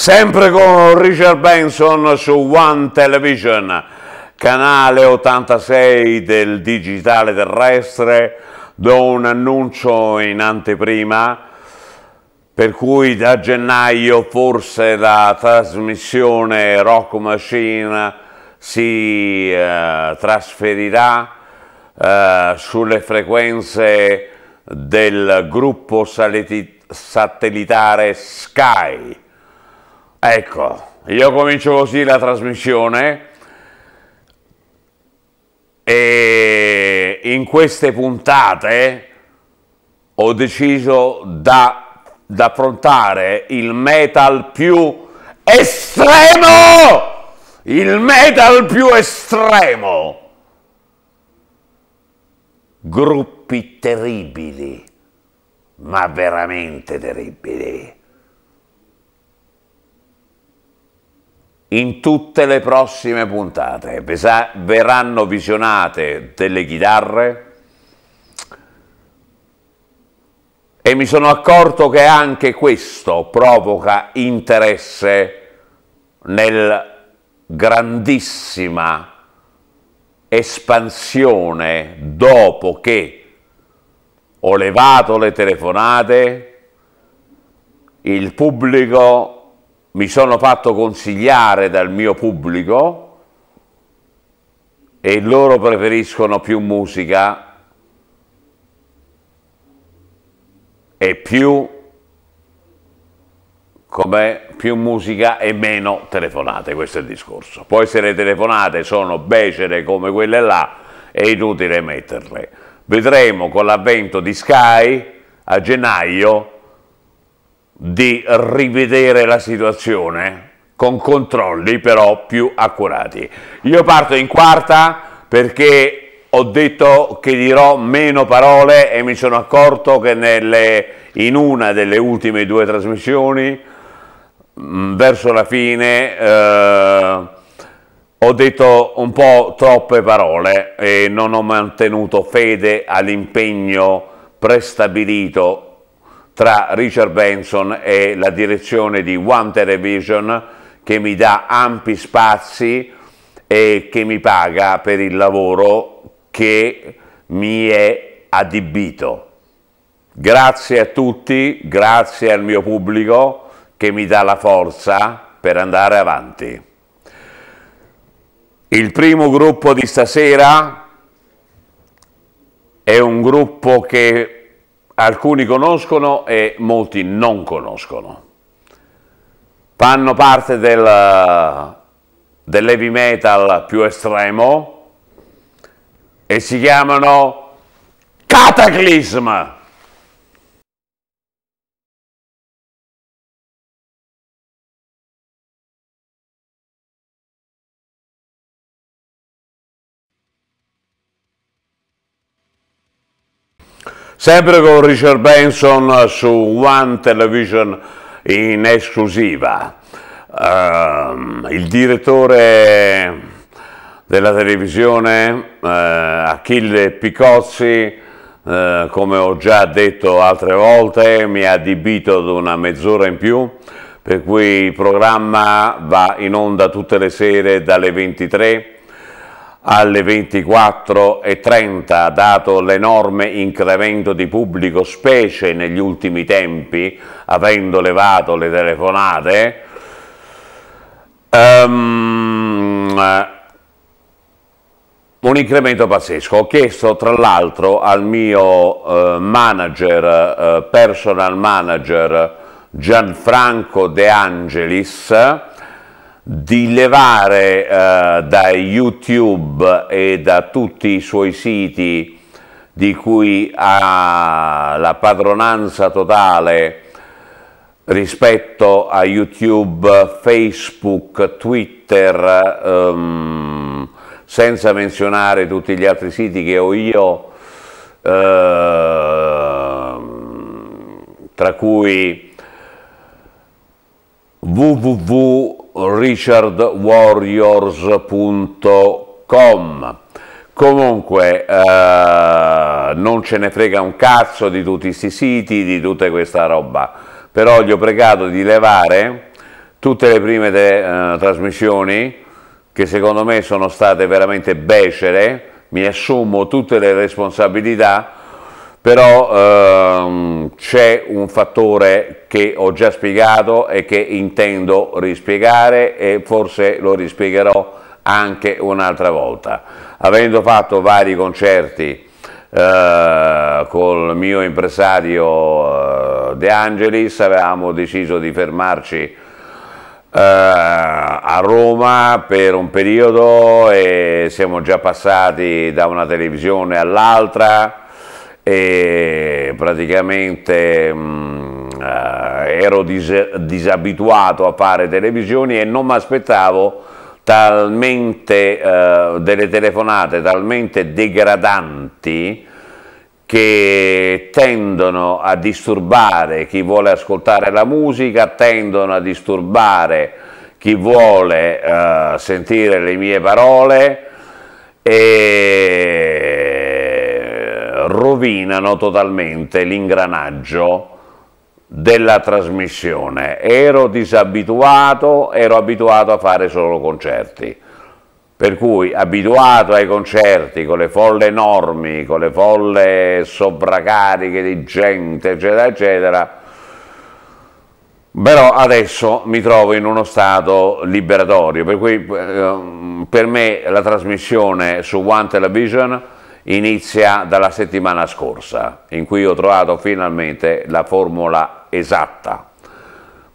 sempre con Richard Benson su One Television, canale 86 del digitale terrestre, do un annuncio in anteprima per cui da gennaio forse la trasmissione Rock Machine si eh, trasferirà eh, sulle frequenze del gruppo satellitare Sky. Ecco, io comincio così la trasmissione e in queste puntate ho deciso da, da affrontare il metal più estremo! Il metal più estremo! Gruppi terribili, ma veramente terribili In tutte le prossime puntate verranno visionate delle chitarre e mi sono accorto che anche questo provoca interesse nel grandissima espansione dopo che ho levato le telefonate, il pubblico mi sono fatto consigliare dal mio pubblico e loro preferiscono più musica e più, più musica e meno telefonate, questo è il discorso. Poi se le telefonate sono becere come quelle là, è inutile metterle. Vedremo con l'avvento di Sky a gennaio di rivedere la situazione con controlli però più accurati. Io parto in quarta perché ho detto che dirò meno parole e mi sono accorto che nelle, in una delle ultime due trasmissioni, mm, verso la fine, eh, ho detto un po' troppe parole e non ho mantenuto fede all'impegno prestabilito tra Richard Benson e la direzione di One Television che mi dà ampi spazi e che mi paga per il lavoro che mi è adibito. Grazie a tutti, grazie al mio pubblico che mi dà la forza per andare avanti. Il primo gruppo di stasera è un gruppo che alcuni conoscono e molti non conoscono. Fanno parte del, dell'heavy metal più estremo e si chiamano Cataclysm. sempre con Richard Benson su One Television in esclusiva. Uh, il direttore della televisione uh, Achille Picozzi, uh, come ho già detto altre volte, mi ha adibito ad una mezz'ora in più, per cui il programma va in onda tutte le sere dalle 23 alle 24.30, dato l'enorme incremento di pubblico, specie negli ultimi tempi, avendo levato le telefonate, um, un incremento pazzesco. Ho chiesto tra l'altro al mio eh, manager, eh, personal manager Gianfranco De Angelis, di levare eh, da YouTube e da tutti i suoi siti di cui ha la padronanza totale rispetto a YouTube, Facebook, Twitter, ehm, senza menzionare tutti gli altri siti che ho io, ehm, tra cui www richardwarriors.com comunque eh, non ce ne frega un cazzo di tutti questi siti di tutta questa roba però gli ho pregato di levare tutte le prime te, eh, trasmissioni che secondo me sono state veramente becere mi assumo tutte le responsabilità però ehm, c'è un fattore che ho già spiegato e che intendo rispiegare e forse lo rispiegherò anche un'altra volta. Avendo fatto vari concerti eh, col mio impresario eh, De Angelis avevamo deciso di fermarci Uh, a Roma per un periodo e siamo già passati da una televisione all'altra e praticamente mh, mm, eh, ero dis disabituato a fare televisioni e non mi aspettavo talmente eh, delle telefonate talmente degradanti che tendono a disturbare chi vuole ascoltare la musica, tendono a disturbare chi vuole eh, sentire le mie parole e rovinano totalmente l'ingranaggio della trasmissione. Ero disabituato, ero abituato a fare solo concerti. Per cui abituato ai concerti con le folle enormi, con le folle sovraccariche di gente, eccetera, eccetera, però adesso mi trovo in uno stato liberatorio, per cui ehm, per me la trasmissione su One Television inizia dalla settimana scorsa, in cui ho trovato finalmente la formula esatta.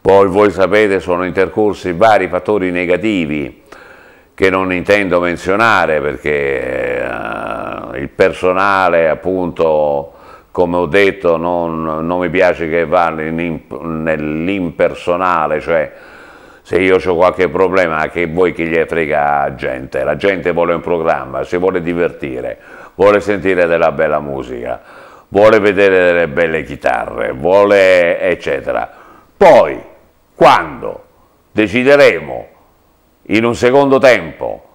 Poi voi sapete sono intercorsi vari fattori negativi che non intendo menzionare perché eh, il personale appunto come ho detto non, non mi piace che va nell'impersonale, cioè se io ho qualche problema che voi chi gli frega gente, la gente vuole un programma, si vuole divertire vuole sentire della bella musica, vuole vedere delle belle chitarre, vuole eccetera. Poi, quando decideremo in un secondo tempo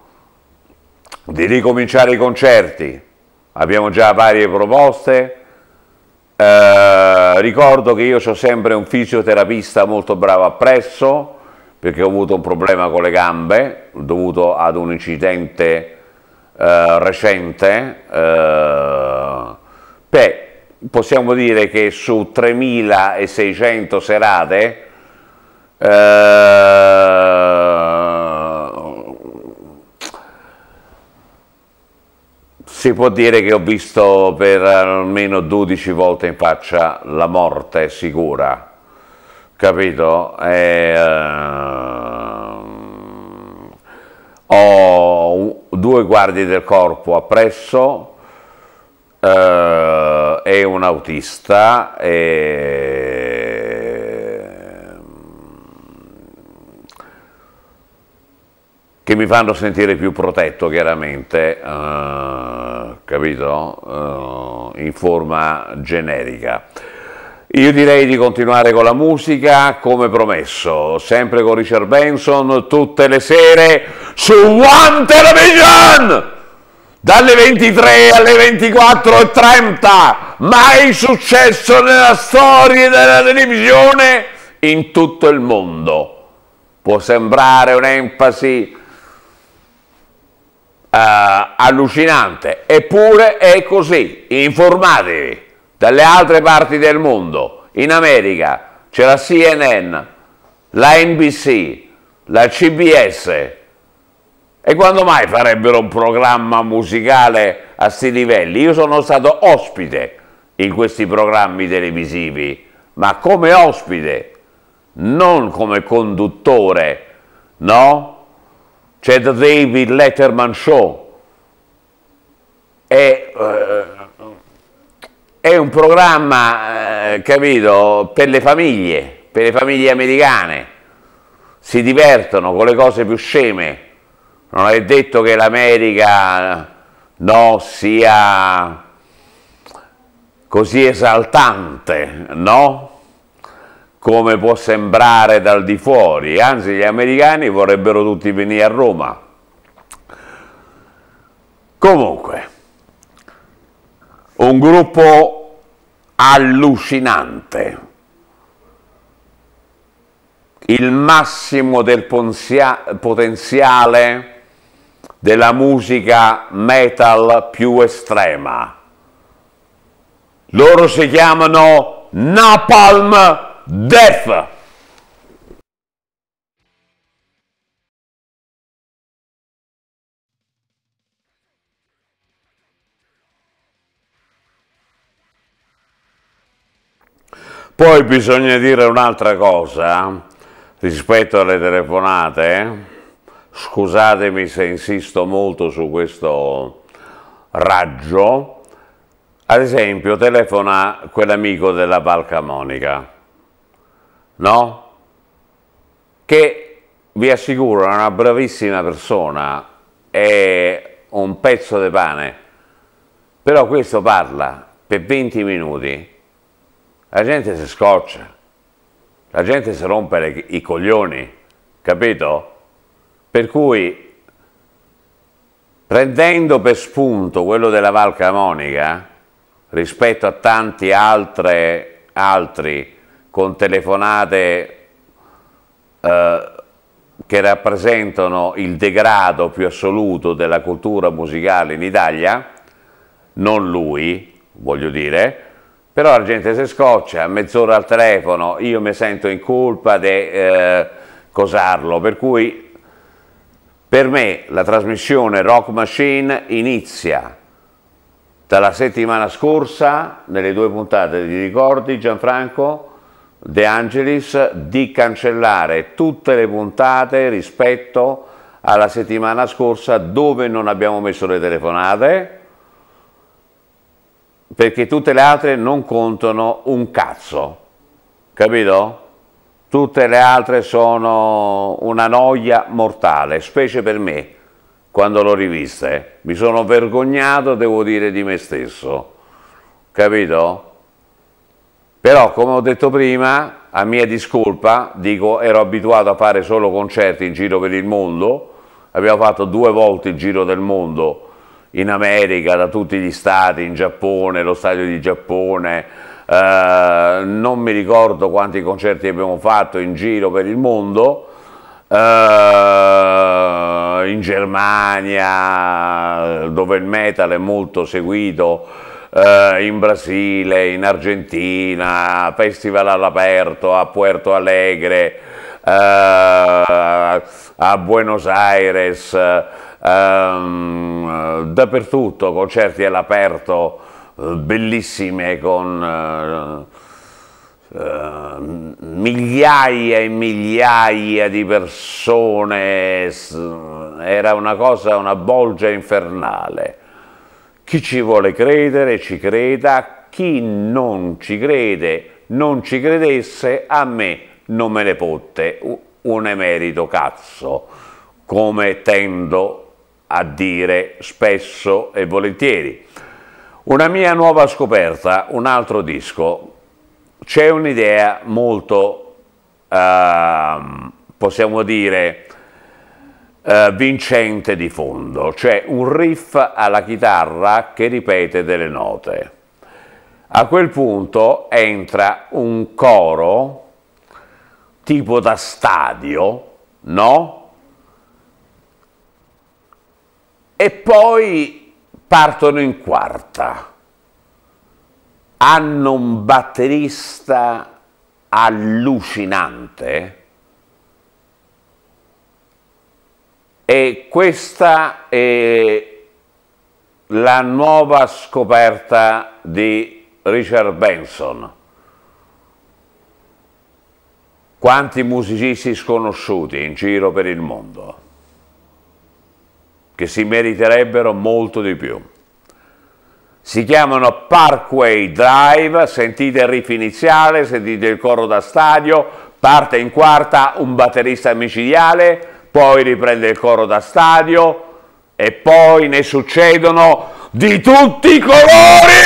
di ricominciare i concerti, abbiamo già varie proposte, eh, ricordo che io ho sempre un fisioterapista molto bravo appresso perché ho avuto un problema con le gambe dovuto ad un incidente eh, recente, eh, beh, possiamo dire che su 3.600 serate eh, si può dire che ho visto per almeno 12 volte in faccia la morte sicura, capito? E, eh, ho due guardie del corpo appresso eh, e un autista e... che mi fanno sentire più protetto chiaramente, eh, capito? Eh, in forma generica. Io direi di continuare con la musica come promesso, sempre con Richard Benson tutte le sere su One Television dalle 23 alle 24.30 mai successo nella storia della televisione in tutto il mondo può sembrare un'enfasi uh, allucinante eppure è così informatevi dalle altre parti del mondo in America c'è la CNN la NBC la CBS e quando mai farebbero un programma musicale a sti livelli? Io sono stato ospite in questi programmi televisivi, ma come ospite, non come conduttore, no? C'è The David Letterman Show. E, uh, è un programma, eh, capito, per le famiglie, per le famiglie americane. Si divertono con le cose più sceme non è detto che l'America no, sia così esaltante, no? Come può sembrare dal di fuori, anzi gli americani vorrebbero tutti venire a Roma. Comunque, un gruppo allucinante, il massimo del potenziale della musica metal più estrema. Loro si chiamano Napalm Death. Poi bisogna dire un'altra cosa rispetto alle telefonate. Eh? scusatemi se insisto molto su questo raggio, ad esempio telefona quell'amico della Valcamonica, no? Che vi assicuro è una bravissima persona, è un pezzo di pane, però questo parla per 20 minuti, la gente si scoccia, la gente si rompe le, i coglioni, capito? Per cui, prendendo per spunto quello della Val Camonica, rispetto a tanti altre, altri con telefonate eh, che rappresentano il degrado più assoluto della cultura musicale in Italia, non lui, voglio dire, però la gente si scoccia, mezz'ora al telefono, io mi sento in colpa di eh, cosarlo, per cui per me la trasmissione Rock Machine inizia dalla settimana scorsa, nelle due puntate di Ricordi, Gianfranco De Angelis, di cancellare tutte le puntate rispetto alla settimana scorsa dove non abbiamo messo le telefonate, perché tutte le altre non contano un cazzo, capito? tutte le altre sono una noia mortale, specie per me, quando l'ho rivista. Eh. Mi sono vergognato, devo dire, di me stesso, capito? Però, come ho detto prima, a mia discolpa, dico, ero abituato a fare solo concerti in giro per il mondo, abbiamo fatto due volte il giro del mondo, in America, da tutti gli stati, in Giappone, lo stadio di Giappone, eh, non mi ricordo quanti concerti abbiamo fatto in giro per il mondo, eh, in Germania dove il metal è molto seguito, eh, in Brasile, in Argentina, festival all'aperto, a Puerto Alegre, eh, a Buenos Aires, ehm, dappertutto concerti all'aperto eh, bellissime con uh, migliaia e migliaia di persone, era una cosa, una bolgia infernale. Chi ci vuole credere ci creda, chi non ci crede non ci credesse, a me non me ne potte, un emerito cazzo, come tendo a dire spesso e volentieri. Una mia nuova scoperta, un altro disco. C'è un'idea molto, eh, possiamo dire, eh, vincente di fondo, cioè un riff alla chitarra che ripete delle note. A quel punto entra un coro tipo da stadio, no? E poi partono in quarta, hanno un batterista allucinante e questa è la nuova scoperta di Richard Benson. Quanti musicisti sconosciuti in giro per il mondo che si meriterebbero molto di più. Si chiamano Parkway Drive, sentite il riff iniziale, sentite il coro da stadio, parte in quarta un batterista micidiale, poi riprende il coro da stadio e poi ne succedono di tutti i colori!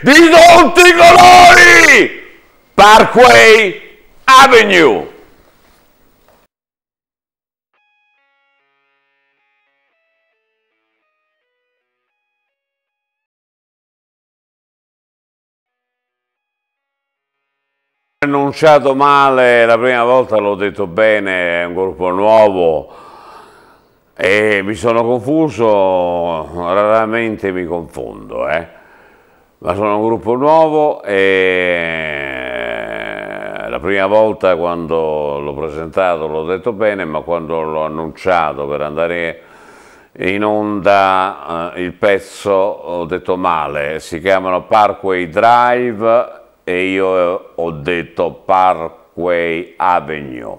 Di tutti i colori! Parkway Avenue! annunciato male la prima volta, l'ho detto bene, è un gruppo nuovo e mi sono confuso, raramente mi confondo, eh. ma sono un gruppo nuovo e eh, la prima volta quando l'ho presentato l'ho detto bene, ma quando l'ho annunciato per andare in onda eh, il pezzo ho detto male, si chiamano Parkway Drive e io ho detto Parkway Avenue.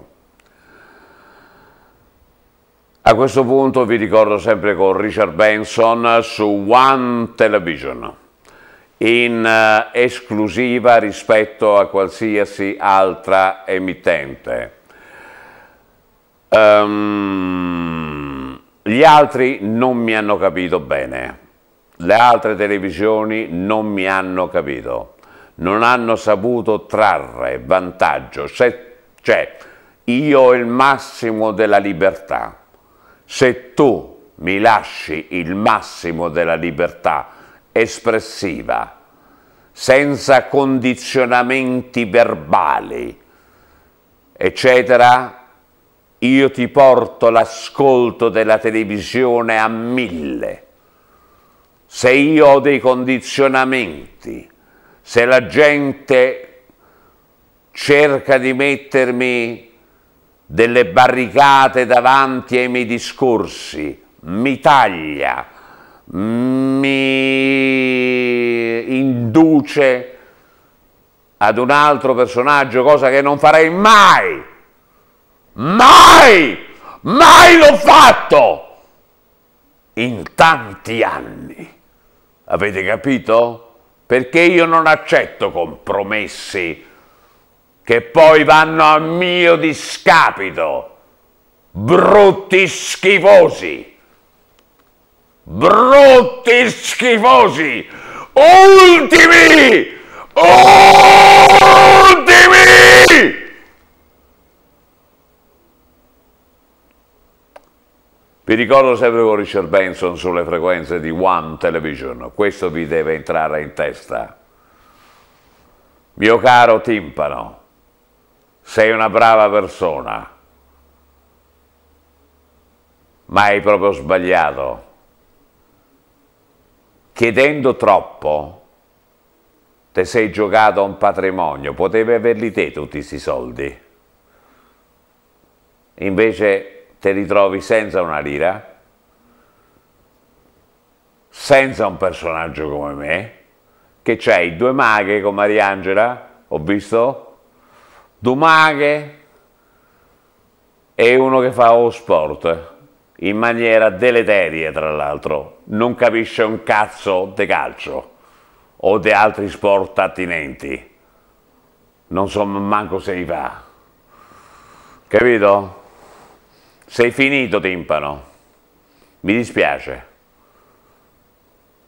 A questo punto vi ricordo sempre con Richard Benson su One Television, in eh, esclusiva rispetto a qualsiasi altra emittente. Um, gli altri non mi hanno capito bene, le altre televisioni non mi hanno capito non hanno saputo trarre vantaggio, se, cioè io ho il massimo della libertà, se tu mi lasci il massimo della libertà espressiva, senza condizionamenti verbali, eccetera, io ti porto l'ascolto della televisione a mille. Se io ho dei condizionamenti se la gente cerca di mettermi delle barricate davanti ai miei discorsi, mi taglia, mi induce ad un altro personaggio, cosa che non farei mai, mai, mai l'ho fatto in tanti anni. Avete capito? perché io non accetto compromessi che poi vanno a mio discapito, brutti schifosi, brutti schifosi, ultimi, ultimi! Vi ricordo sempre con Richard Benson sulle frequenze di One Television, questo vi deve entrare in testa. Mio caro timpano, sei una brava persona, ma hai proprio sbagliato. Chiedendo troppo, te sei giocato a un patrimonio, potevi averli te tutti questi soldi. Invece ti ritrovi senza una lira, senza un personaggio come me, che c'hai due maghe con Mariangela, ho visto, due maghe e uno che fa o sport in maniera deleteria tra l'altro, non capisce un cazzo di calcio o di altri sport attinenti, non so manco se li fa, capito? Sei finito timpano, mi dispiace.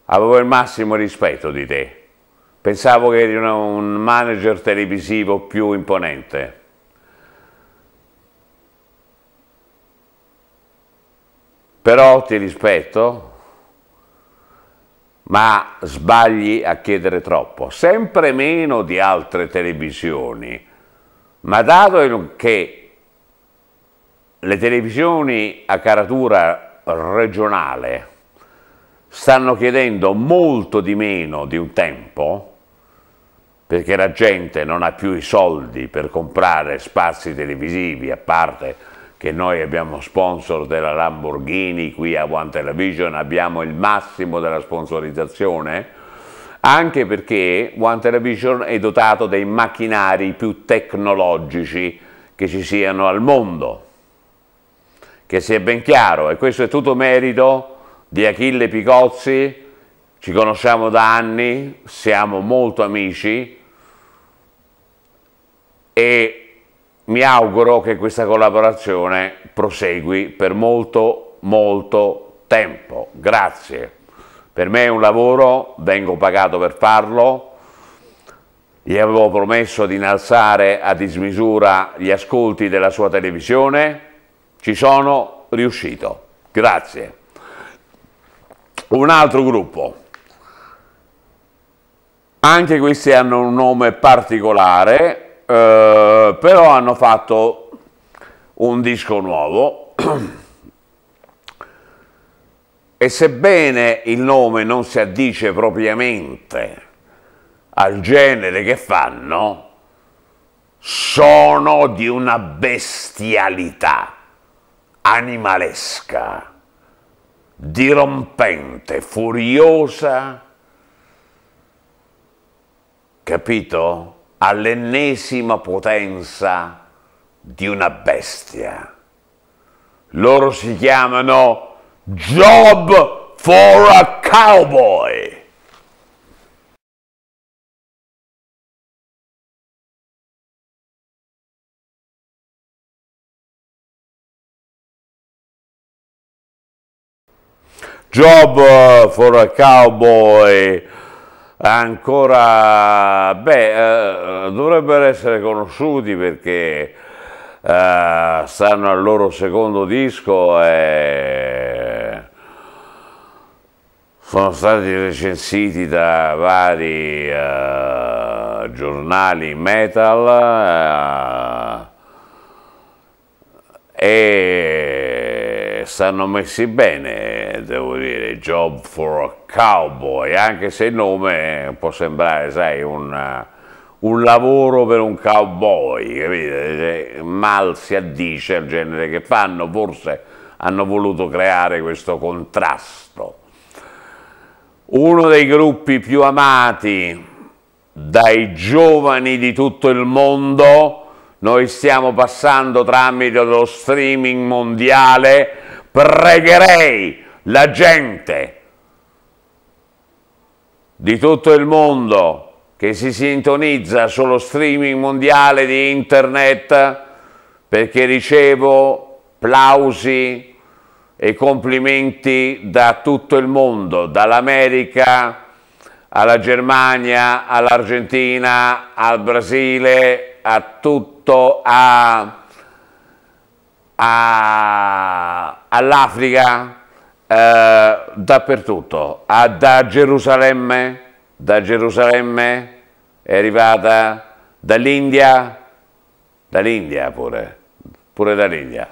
Avevo il massimo rispetto di te. Pensavo che eri un manager televisivo più imponente. Però ti rispetto, ma sbagli a chiedere troppo, sempre meno di altre televisioni. Ma dato che le televisioni a caratura regionale stanno chiedendo molto di meno di un tempo perché la gente non ha più i soldi per comprare spazi televisivi, a parte che noi abbiamo sponsor della Lamborghini, qui a One Television abbiamo il massimo della sponsorizzazione, anche perché One Television è dotato dei macchinari più tecnologici che ci siano al mondo che sia ben chiaro, e questo è tutto merito di Achille Picozzi, ci conosciamo da anni, siamo molto amici e mi auguro che questa collaborazione prosegui per molto, molto tempo. Grazie. Per me è un lavoro, vengo pagato per farlo. Gli avevo promesso di innalzare a dismisura gli ascolti della sua televisione ci sono riuscito. Grazie. Un altro gruppo. Anche questi hanno un nome particolare, eh, però hanno fatto un disco nuovo. E sebbene il nome non si addice propriamente al genere che fanno, sono di una bestialità animalesca, dirompente, furiosa, capito? All'ennesima potenza di una bestia. Loro si chiamano Job for a Cowboy. Job eh, for a Cowboy, ancora, beh, eh, eh, dovrebbero essere conosciuti perché eh, stanno al loro secondo disco e sono stati recensiti da vari eh, giornali metal eh, e stanno messi bene, devo dire, Job for Cowboy, anche se il nome può sembrare, sai, un, un lavoro per un cowboy, capite? Mal si addice al genere che fanno, forse hanno voluto creare questo contrasto. Uno dei gruppi più amati dai giovani di tutto il mondo noi stiamo passando tramite lo streaming mondiale, pregherei la gente di tutto il mondo che si sintonizza sullo streaming mondiale di internet perché ricevo plausi e complimenti da tutto il mondo, dall'America alla Germania, all'Argentina, al Brasile, a tutto, all'Africa, eh, dappertutto, a, da Gerusalemme, da Gerusalemme è arrivata, dall'India, dall'India pure, pure dall'India.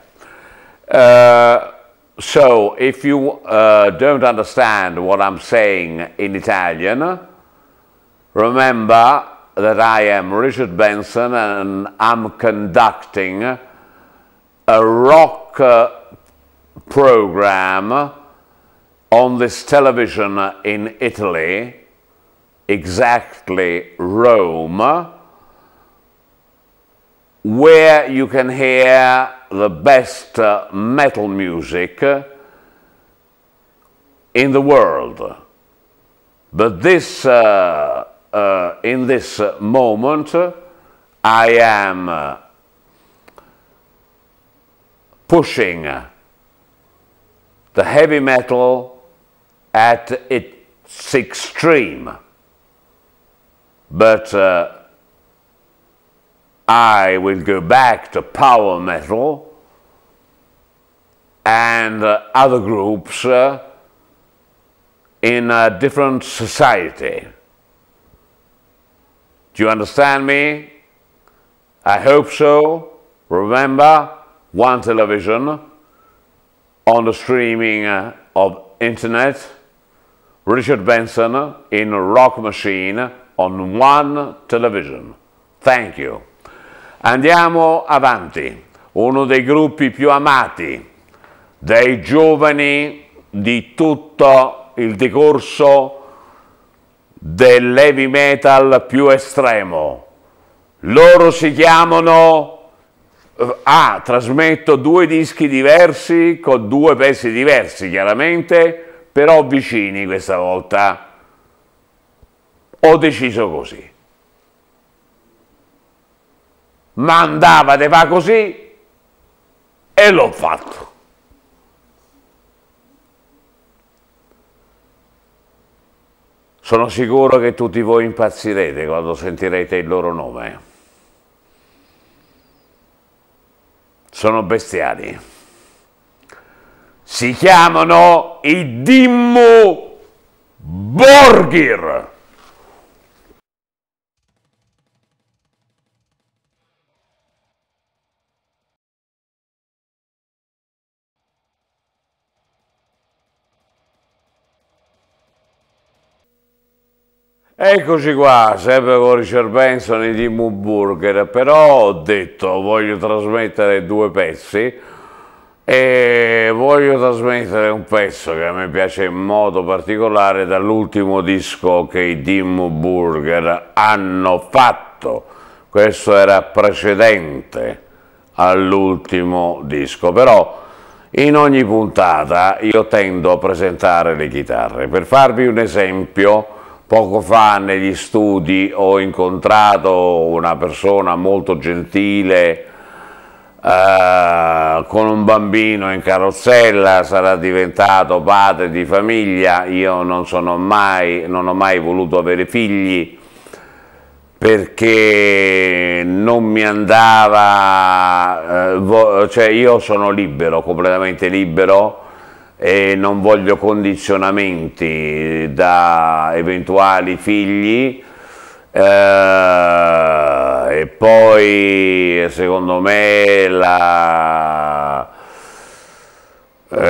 Uh, so if you uh, don't understand what I'm saying in Italian, remember that I am Richard Benson and I'm conducting a rock uh, program on this television in Italy, exactly Rome, where you can hear the best uh, metal music in the world. But this uh, uh, in this moment, I am uh, pushing the heavy metal at its extreme. But uh, I will go back to power metal and uh, other groups uh, in a different society. Do you understand me? I hope so. Remember, one television on the streaming uh, of internet. Richard Benson in Rock Machine on one television. Thank you. Andiamo avanti. Uno dei gruppi più amati dei giovani di tutto il decorso dell'heavy metal più estremo. Loro si chiamano... Eh, ah, trasmetto due dischi diversi con due pezzi diversi, chiaramente, però vicini questa volta. Ho deciso così. Ma andava, te va così e l'ho fatto. Sono sicuro che tutti voi impazzirete quando sentirete il loro nome. Sono bestiali. Si chiamano i Dimmu Borgir. Eccoci qua, sempre con Richard Benson e Tim Burger, però ho detto voglio trasmettere due pezzi e voglio trasmettere un pezzo che a me piace in modo particolare dall'ultimo disco che i Tim Burger hanno fatto. Questo era precedente all'ultimo disco, però in ogni puntata io tendo a presentare le chitarre. Per farvi un esempio, Poco fa negli studi ho incontrato una persona molto gentile eh, con un bambino in carrozzella, sarà diventato padre di famiglia, io non, mai, non ho mai voluto avere figli perché non mi andava, eh, cioè io sono libero, completamente libero, e non voglio condizionamenti da eventuali figli eh, e poi secondo me la, ehm,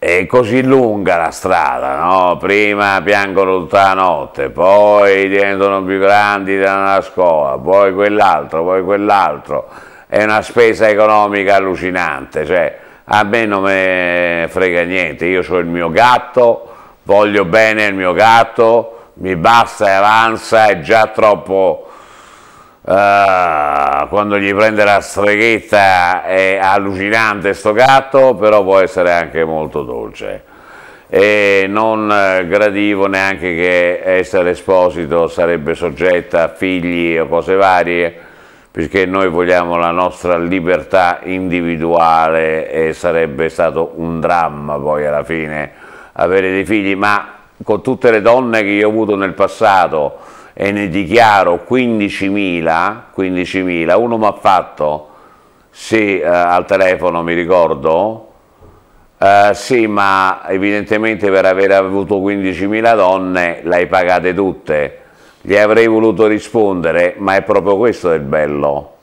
è così lunga la strada, no? prima piangono tutta la notte, poi diventano più grandi da una scuola, poi quell'altro, poi quell'altro è una spesa economica allucinante, cioè a me non me frega niente, io ho il mio gatto, voglio bene il mio gatto, mi basta e avanza, è già troppo... Uh, quando gli prende la streghetta è allucinante sto gatto, però può essere anche molto dolce. E non gradivo neanche che essere esposito sarebbe soggetta a figli o cose varie, perché noi vogliamo la nostra libertà individuale e sarebbe stato un dramma poi alla fine avere dei figli, ma con tutte le donne che io ho avuto nel passato e ne dichiaro 15.000, 15 uno mi ha fatto, sì, eh, al telefono mi ricordo, Uh, sì, ma evidentemente per aver avuto 15.000 donne l'hai pagate tutte. Gli avrei voluto rispondere, ma è proprio questo il bello.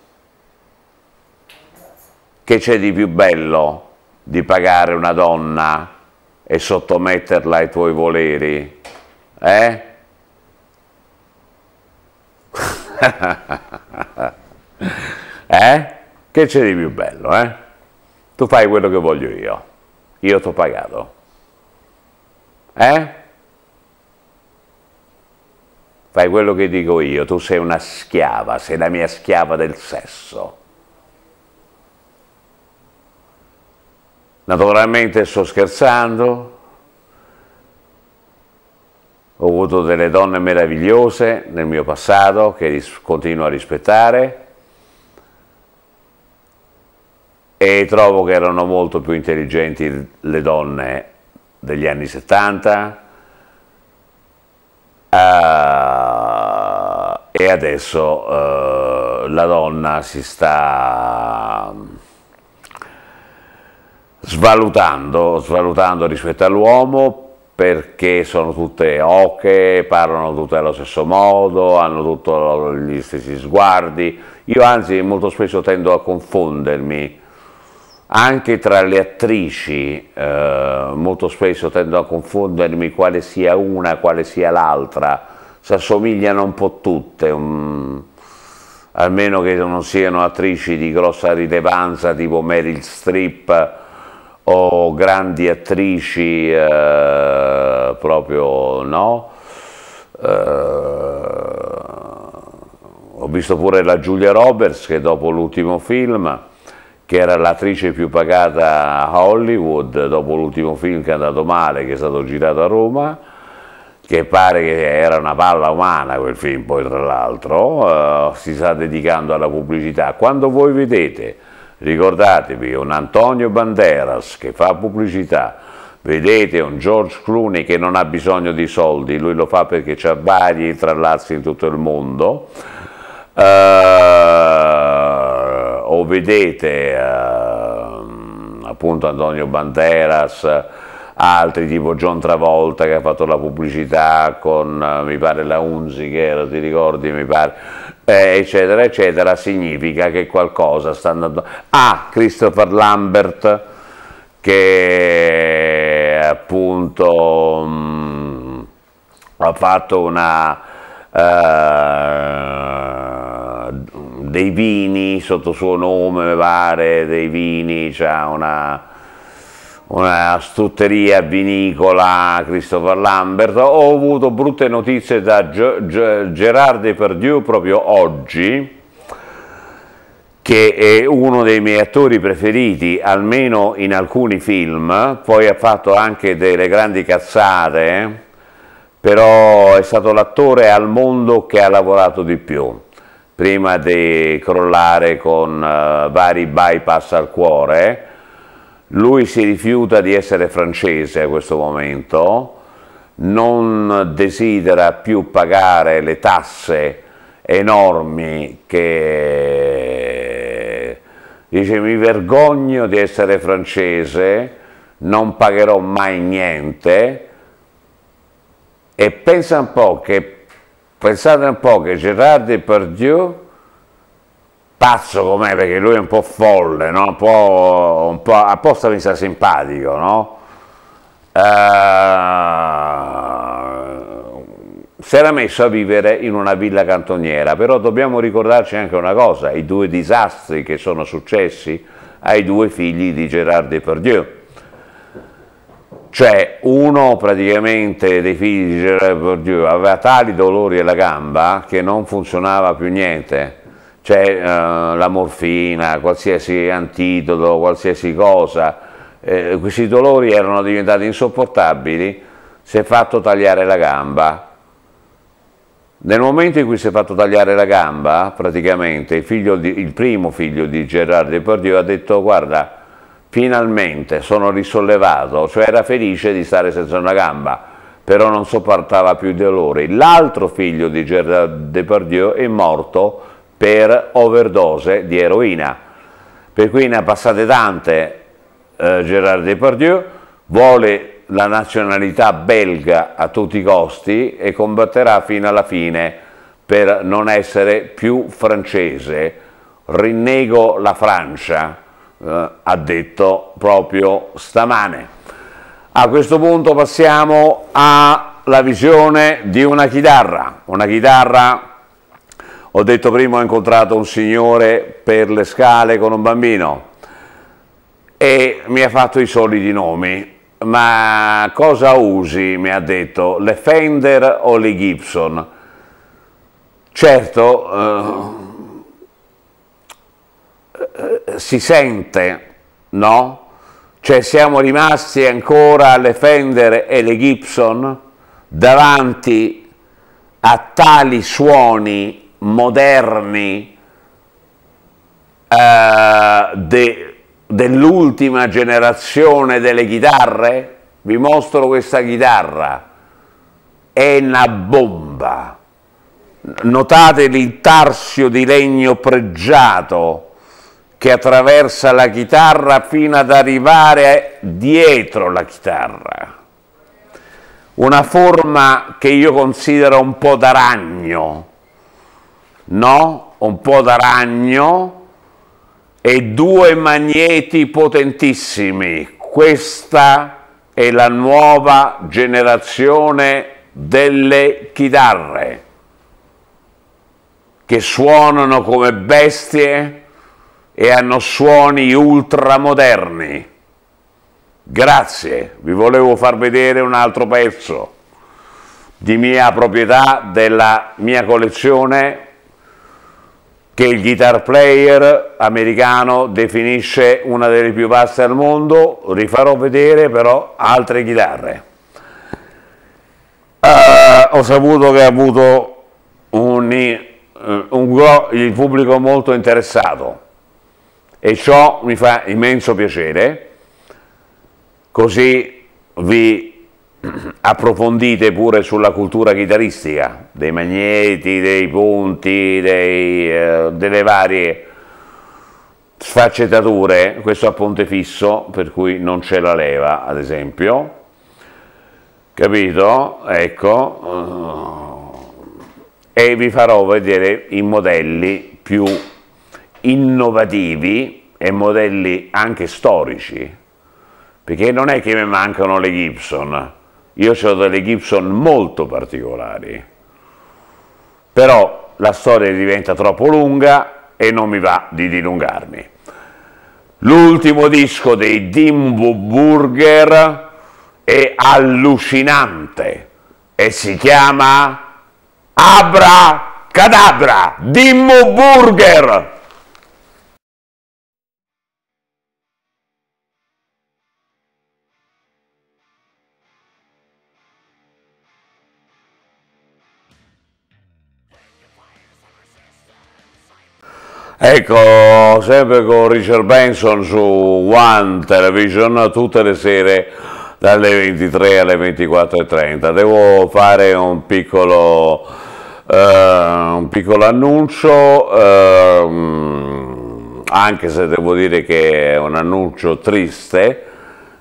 Che c'è di più bello di pagare una donna e sottometterla ai tuoi voleri? Eh? eh? Che c'è di più bello, eh? Tu fai quello che voglio io. Io ho pagato. Eh? fai quello che dico io, tu sei una schiava, sei la mia schiava del sesso. Naturalmente sto scherzando, ho avuto delle donne meravigliose nel mio passato che continuo a rispettare e trovo che erano molto più intelligenti le donne degli anni 70, Uh, e adesso uh, la donna si sta svalutando, svalutando rispetto all'uomo perché sono tutte oche, parlano tutte allo stesso modo, hanno tutti gli stessi sguardi. Io anzi molto spesso tendo a confondermi anche tra le attrici eh, molto spesso tendo a confondermi quale sia una, quale sia l'altra, si assomigliano un po' tutte, um, almeno che non siano attrici di grossa rilevanza tipo Meryl Streep o grandi attrici eh, proprio no. Eh, ho visto pure la Giulia Roberts che dopo l'ultimo film che era l'attrice più pagata a Hollywood dopo l'ultimo film che è andato male, che è stato girato a Roma, che pare che era una palla umana quel film, poi tra l'altro, eh, si sta dedicando alla pubblicità. Quando voi vedete, ricordatevi, un Antonio Banderas che fa pubblicità, vedete un George Clooney che non ha bisogno di soldi, lui lo fa perché ha vari trallazzi in tutto il mondo. Eh, o vedete eh, appunto Antonio Banderas, altri tipo John Travolta che ha fatto la pubblicità con eh, mi pare la Unziger, ti ricordi mi pare, eh, eccetera eccetera, significa che qualcosa sta andando... Ah, Christopher Lambert che appunto mh, mm, ha fatto una... Uh, dei vini sotto suo nome, pare, dei vini, c'è una, una stutteria vinicola Christopher Lambert. Ho avuto brutte notizie da G- G- Gerard Depardieu proprio oggi, che è uno dei miei attori preferiti, almeno in alcuni film, poi ha fatto anche delle grandi cazzate, però è stato l'attore al mondo che ha lavorato di più prima di crollare con uh, vari bypass al cuore. Lui si rifiuta di essere francese a questo momento, non desidera più pagare le tasse enormi che dice mi vergogno di essere francese, non pagherò mai niente e pensa un po' che Pensate un po' che Gerard Depardieu, pazzo com'è perché lui è un po' folle, no? un po', un po', apposta mi sa simpatico, no? Uh, eh, si era messo a vivere in una villa cantoniera, però dobbiamo ricordarci anche una cosa, i due disastri che sono successi ai due figli di Gerard Depardieu cioè uno praticamente dei figli di Gerard Bourdieu aveva tali dolori alla gamba che non funzionava più niente, cioè eh, la morfina, qualsiasi antidoto, qualsiasi cosa, eh, questi dolori erano diventati insopportabili, si è fatto tagliare la gamba. Nel momento in cui si è fatto tagliare la gamba, praticamente il, figlio di, il primo figlio di Gerard Depardieu ha detto guarda, finalmente sono risollevato, cioè era felice di stare senza una gamba, però non sopportava più i dolori. L'altro figlio di Gerard Depardieu è morto per overdose di eroina, per cui ne ha passate tante eh, Gerard Depardieu, vuole la nazionalità belga a tutti i costi e combatterà fino alla fine per non essere più francese. Rinnego la Francia, eh, ha detto proprio stamane. A questo punto passiamo alla visione di una chitarra, una chitarra ho detto prima ho incontrato un signore per le scale con un bambino e mi ha fatto i soliti nomi, ma cosa usi? mi ha detto, le Fender o le Gibson? Certo, eh, eh, si sente, no? Cioè siamo rimasti ancora le Fender e le Gibson davanti a tali suoni moderni eh, de, dell'ultima generazione delle chitarre? Vi mostro questa chitarra, è una bomba. Notate l'intarsio di legno pregiato che attraversa la chitarra fino ad arrivare dietro la chitarra. Una forma che io considero un po' d'aragno, no? Un po' d'aragno e due magneti potentissimi. Questa è la nuova generazione delle chitarre che suonano come bestie e hanno suoni ultramoderni. Grazie, vi volevo far vedere un altro pezzo di mia proprietà, della mia collezione, che il guitar player americano definisce una delle più basse al mondo, rifarò vedere però altre chitarre. Uh, ho saputo che ha avuto un, eh, un, un, il pubblico molto interessato e ciò mi fa immenso piacere, così vi approfondite pure sulla cultura chitarristica, dei magneti, dei punti, dei, eh, delle varie sfaccettature, questo a ponte fisso per cui non c'è la leva ad esempio, capito? Ecco, eh, e vi farò vedere i modelli più innovativi e modelli anche storici, perché non è che mi mancano le Gibson, io ho delle Gibson molto particolari, però la storia diventa troppo lunga e non mi va di dilungarmi. L'ultimo disco dei Burger è allucinante e si chiama Abra Cadabra Burger. Ecco, sempre con Richard Benson su One Television tutte le sere dalle 23 alle 24.30. Devo fare un piccolo, eh, un piccolo annuncio, eh, anche se devo dire che è un annuncio triste,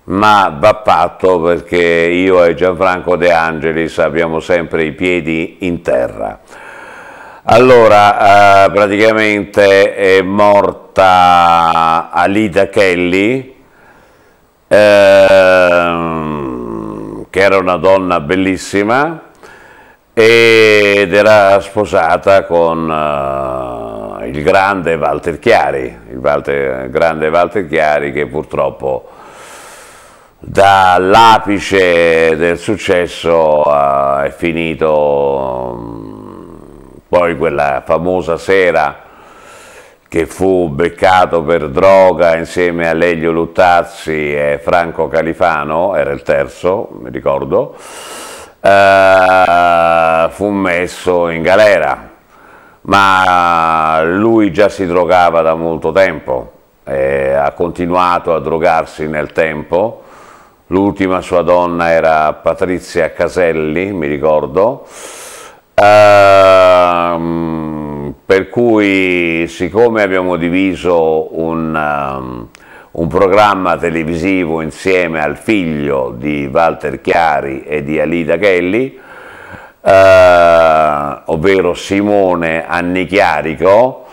ma va fatto perché io e Gianfranco De Angelis abbiamo sempre i piedi in terra. Allora, eh, praticamente è morta Alida Kelly, ehm, che era una donna bellissima ed era sposata con eh, il grande Walter Chiari, il Walter, grande Walter Chiari che purtroppo dall'apice del successo eh, è finito poi quella famosa sera che fu beccato per droga insieme a Lelio Luttazzi e Franco Califano, era il terzo, mi ricordo, eh, fu messo in galera, ma lui già si drogava da molto tempo, eh, ha continuato a drogarsi nel tempo, l'ultima sua donna era Patrizia Caselli, mi ricordo, Uh, per cui siccome abbiamo diviso un, um, un, programma televisivo insieme al figlio di Walter Chiari e di Alida Kelly, uh, ovvero Simone Annichiarico,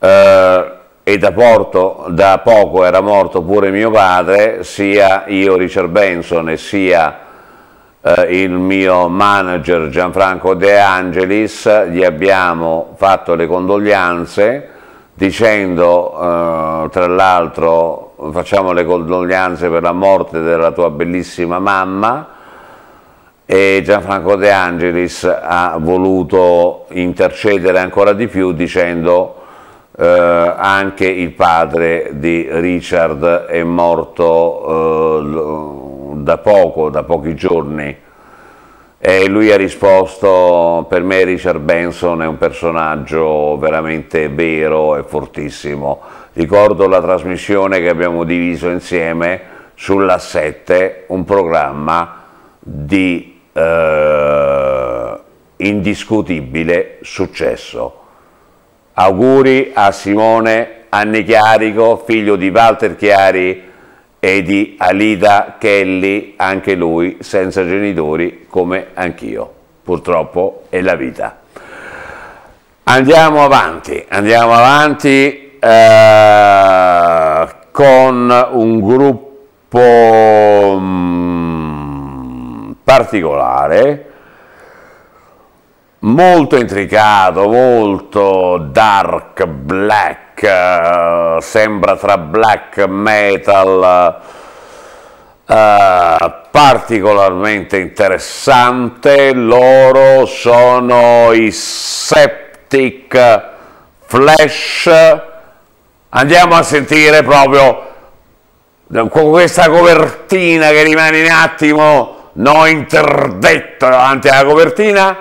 uh, eh, e da, porto, da poco era morto pure mio padre, sia io Richard Benson e sia eh, il mio manager Gianfranco De Angelis, gli abbiamo fatto le condoglianze dicendo eh, tra l'altro facciamo le condoglianze per la morte della tua bellissima mamma e Gianfranco De Angelis ha voluto intercedere ancora di più dicendo eh, anche il padre di Richard è morto eh, da poco, da pochi giorni, e lui ha risposto, per me Richard Benson è un personaggio veramente vero e fortissimo. Ricordo la trasmissione che abbiamo diviso insieme sulla 7, un programma di eh, indiscutibile successo. Auguri a Simone Anni Chiarico, figlio di Walter Chiari, e di Alida Kelly, anche lui senza genitori come anch'io. Purtroppo è la vita. Andiamo avanti, andiamo avanti eh, con un gruppo mh, mm, particolare, molto intricato, molto dark, black, black, eh, sembra tra black metal, eh, particolarmente interessante, loro sono i Septic Flash, andiamo a sentire proprio con questa copertina che rimane un attimo no interdetto davanti alla copertina,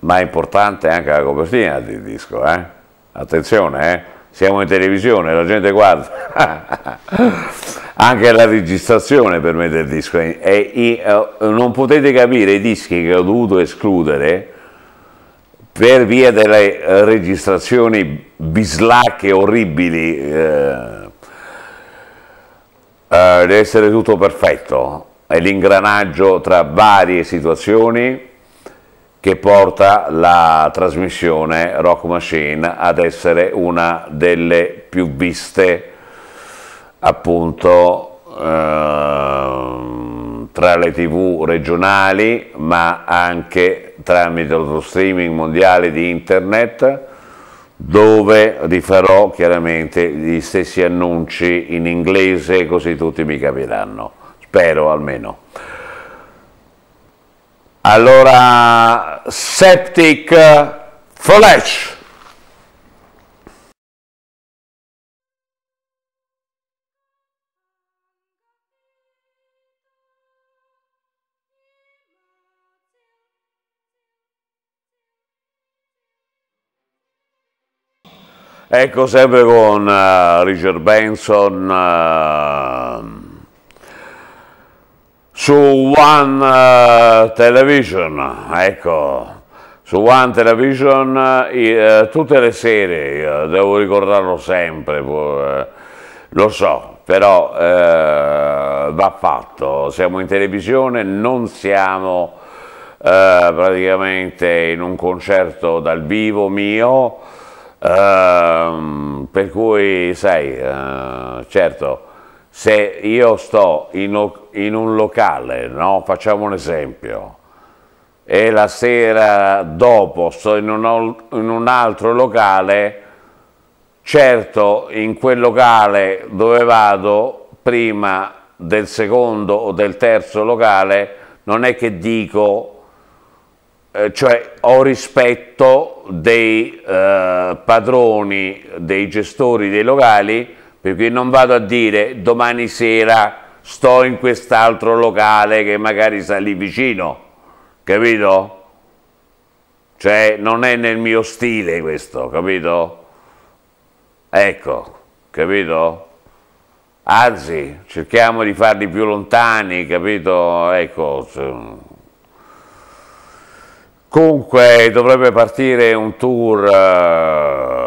ma è importante anche la copertina del disco, eh? attenzione, eh? siamo in televisione, la gente guarda. Anche la registrazione per me del disco. E, e, eh, non potete capire i dischi che ho dovuto escludere per via delle eh, registrazioni bislacche, orribili. Eh, eh, deve essere tutto perfetto. È l'ingranaggio tra varie situazioni che porta la trasmissione Rock Machine ad essere una delle più viste appunto eh, tra le tv regionali ma anche tramite lo streaming mondiale di internet dove rifarò chiaramente gli stessi annunci in inglese così tutti mi capiranno spero almeno allora, Septic eh, Flash. Ecco sempre con uh, Richard Benson. Uh, su One uh, Television, ecco, su One Television uh, tutte le serie, devo ricordarlo sempre, lo so, però va fatto, siamo in televisione, non siamo praticamente in un concerto dal vivo mio, ehm, per cui sai, certo, se io sto in in un locale, no? facciamo un esempio, e la sera dopo sto in un, in un altro locale, certo in quel locale dove vado, prima del secondo o del terzo locale, non è che dico eh, cioè ho rispetto dei eh, padroni, dei gestori dei locali, perché non vado a dire domani sera sto in quest'altro locale che magari sta lì vicino, capito? Cioè non è nel mio stile questo, capito? Ecco, capito? Anzi, cerchiamo di farli più lontani, capito? Ecco. Comunque dovrebbe partire un tour... Eh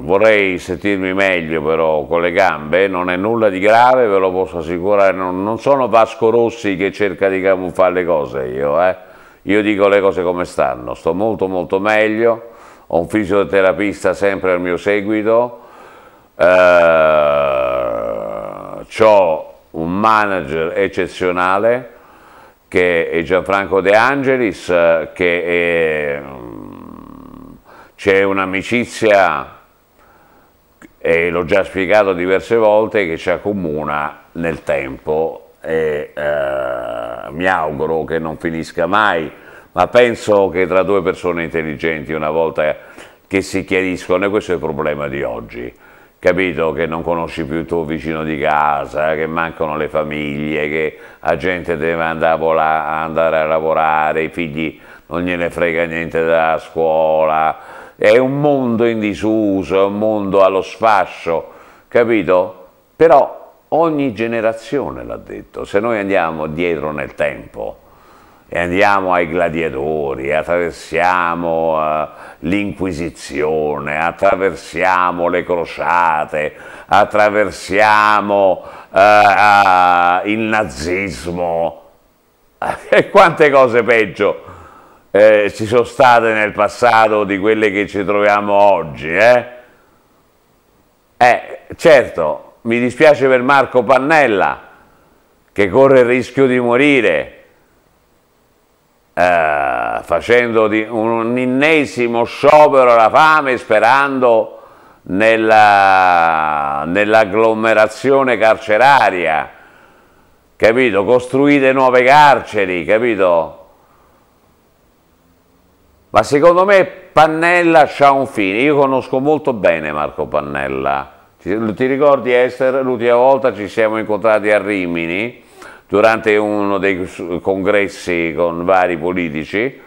vorrei sentirmi meglio però con le gambe, non è nulla di grave, ve lo posso assicurare, non, non sono Vasco Rossi che cerca di camuffare le cose io, eh. io dico le cose come stanno, sto molto molto meglio, ho un fisioterapista sempre al mio seguito, eh, ho un manager eccezionale che è Gianfranco De Angelis, eh, che mm, c'è un'amicizia e l'ho già spiegato diverse volte che ci accomuna nel tempo e eh, mi auguro che non finisca mai, ma penso che tra due persone intelligenti una volta che si chiariscono, e questo è il problema di oggi, capito che non conosci più il tuo vicino di casa, che mancano le famiglie, che la gente deve andare a, volare, andare a lavorare, i figli non gliene frega niente della scuola, è un mondo in disuso, è un mondo allo sfascio, capito? Però ogni generazione l'ha detto, se noi andiamo dietro nel tempo e andiamo ai gladiatori, attraversiamo uh, l'Inquisizione, attraversiamo le crociate, attraversiamo uh, uh, il nazismo e quante cose peggio eh, ci sono state nel passato di quelle che ci troviamo oggi. Eh? eh? certo, mi dispiace per Marco Pannella che corre il rischio di morire eh, facendo un ennesimo sciopero alla fame sperando nell'agglomerazione carceraria, capito? Costruite nuove carceri, capito? ma secondo me Pannella ha un fine, io conosco molto bene Marco Pannella, ti ricordi Esther, l'ultima volta ci siamo incontrati a Rimini durante uno dei congressi con vari politici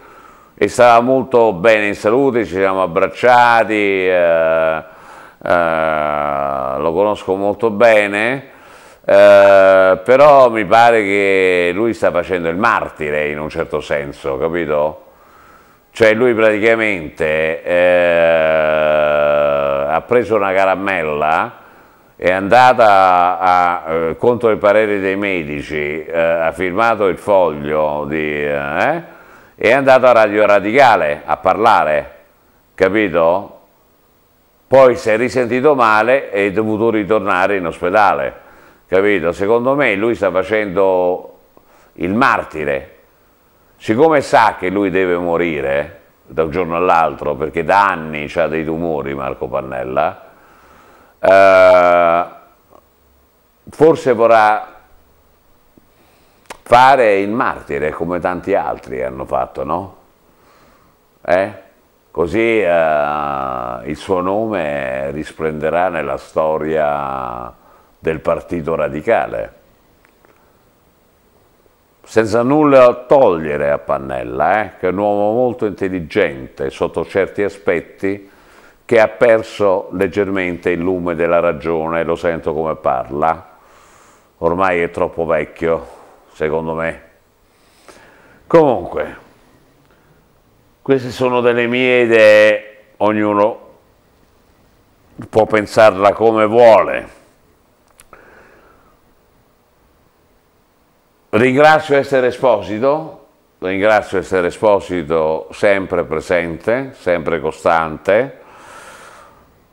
e stava molto bene in salute, ci siamo abbracciati, eh, eh, lo conosco molto bene, eh, però mi pare che lui sta facendo il martire in un certo senso, capito? Cioè lui praticamente eh, ha preso una caramella, è andata a, eh, contro i pareri dei medici, eh, ha firmato il foglio, di, eh, eh, è andato a Radio Radicale a parlare, capito? Poi si è risentito male e è dovuto ritornare in ospedale, capito? Secondo me lui sta facendo il martire, siccome sa che lui deve morire da un giorno all'altro, perché da anni ha dei tumori Marco Pannella, eh, forse vorrà fare il martire come tanti altri hanno fatto, no? Eh? Così eh, il suo nome risplenderà nella storia del partito radicale senza nulla togliere a Pannella, eh, che è un uomo molto intelligente sotto certi aspetti, che ha perso leggermente il lume della ragione, lo sento come parla, ormai è troppo vecchio, secondo me. Comunque, queste sono delle mie idee, ognuno può pensarla come vuole. Ringrazio essere Esposito, ringrazio essere Esposito sempre presente, sempre costante.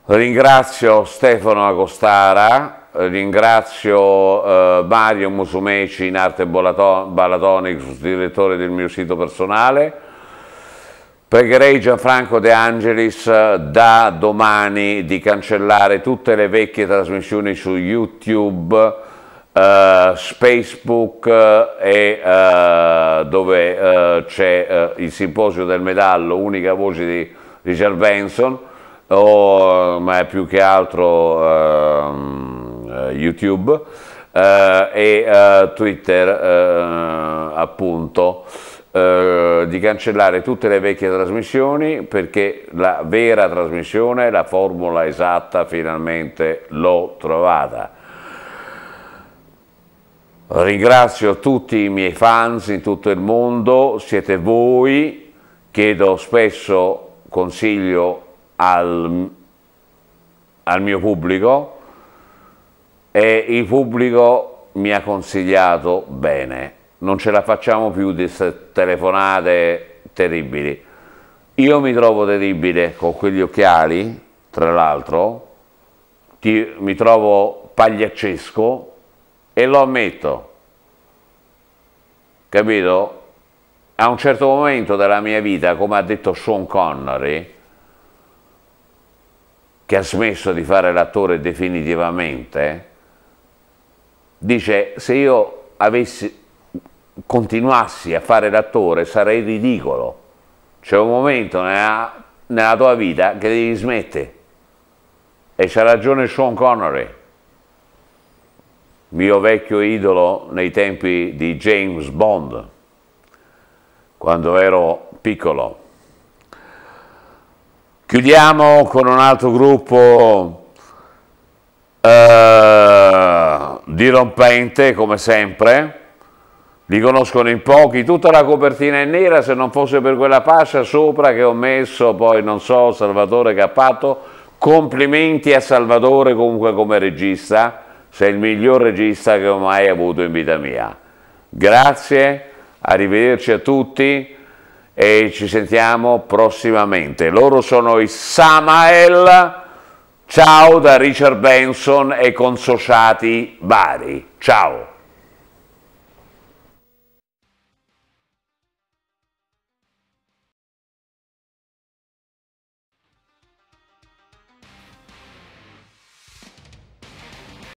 Ringrazio Stefano Agostara, ringrazio eh, Mario Musumeci in arte Balatonics, direttore del mio sito personale. Pregherei Gianfranco De Angelis eh, da domani di cancellare tutte le vecchie trasmissioni su YouTube eh, Facebook eh, e eh, dove eh, c'è il simposio del medallo, unica voce di Richard Benson, o, ma è più che altro ehm, YouTube e Twitter appunto. Uh, di cancellare tutte le vecchie trasmissioni perché la vera trasmissione, la formula esatta finalmente l'ho trovata. Ringrazio tutti i miei fans in tutto il mondo, siete voi, chiedo spesso consiglio al, al mio pubblico e il pubblico mi ha consigliato bene. Non ce la facciamo più di telefonate terribili. Io mi trovo terribile con quegli occhiali, tra l'altro, mi trovo pagliaccesco e lo ammetto. Capito? A un certo momento della mia vita, come ha detto Sean Connery, che ha smesso di fare l'attore definitivamente, dice se io avessi, continuassi a fare l'attore sarei ridicolo. C'è un momento nella, nella tua vita che devi smettere. E c'ha ragione Sean Connery mio vecchio idolo nei tempi di James Bond, quando ero piccolo. Chiudiamo con un altro gruppo eh, dirompente, come sempre. Li conoscono in pochi, tutta la copertina è nera, se non fosse per quella pascia sopra che ho messo, poi non so, Salvatore Cappato. Complimenti a Salvatore comunque come regista sei il miglior regista che ho mai avuto in vita mia. Grazie, arrivederci a tutti e ci sentiamo prossimamente. Loro sono i Samael, ciao da Richard Benson e consociati Bari. Ciao!